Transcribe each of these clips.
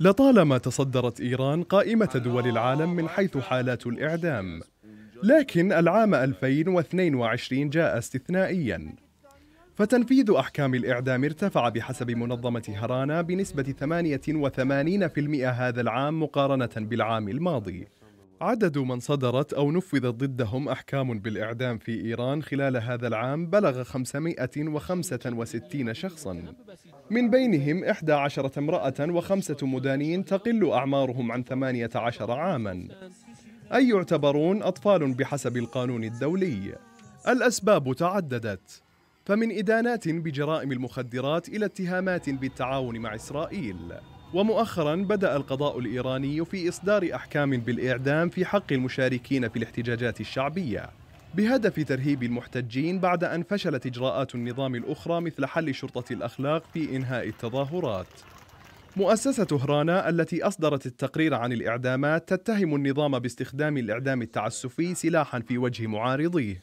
لطالما تصدرت إيران قائمة دول العالم من حيث حالات الإعدام لكن العام 2022 جاء استثنائياً فتنفيذ أحكام الإعدام ارتفع بحسب منظمة هرانا بنسبة 88% هذا العام مقارنة بالعام الماضي عدد من صدرت أو نفذت ضدهم أحكام بالإعدام في إيران خلال هذا العام بلغ 565 شخصا من بينهم 11 امرأة وخمسة مدانين تقل أعمارهم عن 18 عاما أي يعتبرون أطفال بحسب القانون الدولي الأسباب تعددت فمن إدانات بجرائم المخدرات إلى اتهامات بالتعاون مع إسرائيل ومؤخرا بدأ القضاء الإيراني في إصدار أحكام بالإعدام في حق المشاركين في الاحتجاجات الشعبية بهدف ترهيب المحتجين بعد أن فشلت إجراءات النظام الأخرى مثل حل شرطة الأخلاق في إنهاء التظاهرات مؤسسة هرانا التي أصدرت التقرير عن الإعدامات تتهم النظام باستخدام الإعدام التعسفي سلاحا في وجه معارضيه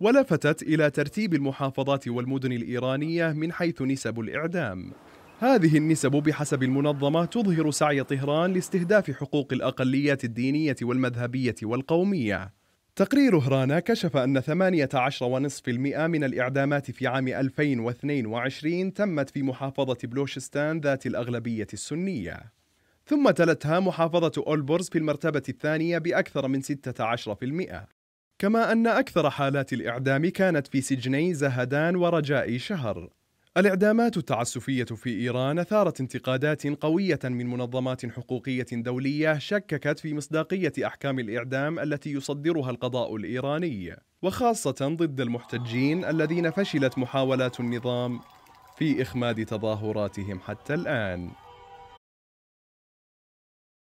ولفتت إلى ترتيب المحافظات والمدن الإيرانية من حيث نسب الإعدام هذه النسب بحسب المنظمة تظهر سعي طهران لاستهداف حقوق الأقليات الدينية والمذهبية والقومية. تقرير هرانا كشف أن 18.5% من الإعدامات في عام 2022 تمت في محافظة بلوشستان ذات الأغلبية السنية. ثم تلتها محافظة أولبورز في المرتبة الثانية بأكثر من 16%. كما أن أكثر حالات الإعدام كانت في سجني زهدان ورجاء شهر الإعدامات التعسفية في إيران أثارت انتقادات قوية من منظمات حقوقية دولية شككت في مصداقية أحكام الإعدام التي يصدرها القضاء الإيراني، وخاصة ضد المحتجين الذين فشلت محاولات النظام في إخماد تظاهراتهم حتى الآن.